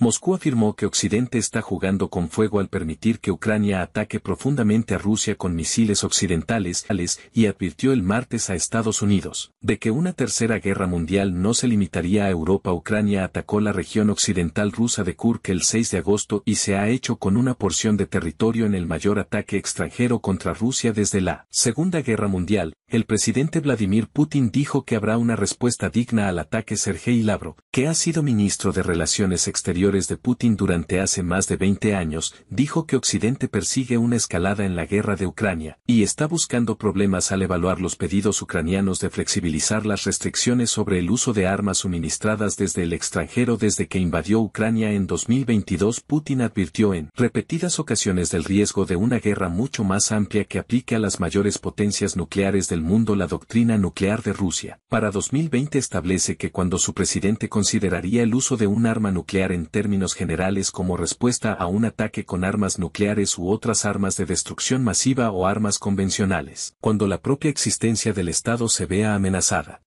Moscú afirmó que Occidente está jugando con fuego al permitir que Ucrania ataque profundamente a Rusia con misiles occidentales y advirtió el martes a Estados Unidos de que una tercera guerra mundial no se limitaría a Europa. Ucrania atacó la región occidental rusa de Kurk el 6 de agosto y se ha hecho con una porción de territorio en el mayor ataque extranjero contra Rusia desde la Segunda Guerra Mundial, el presidente Vladimir Putin dijo que habrá una respuesta digna al ataque Sergei Lavrov, que ha sido ministro de Relaciones Exteriores de Putin durante hace más de 20 años, dijo que Occidente persigue una escalada en la guerra de Ucrania y está buscando problemas al evaluar los pedidos ucranianos de flexibilizar las restricciones sobre el uso de armas suministradas desde el extranjero desde que invadió Ucrania en 2022. Putin advirtió en repetidas ocasiones del riesgo de una guerra mucho más amplia que aplique a las mayores potencias nucleares del mundo la doctrina nuclear de Rusia. Para 2020 establece que cuando su presidente consideraría el uso de un arma nuclear en términos generales como respuesta a un ataque con armas nucleares u otras armas de destrucción masiva o armas convencionales, cuando la propia existencia del Estado se vea amenazada.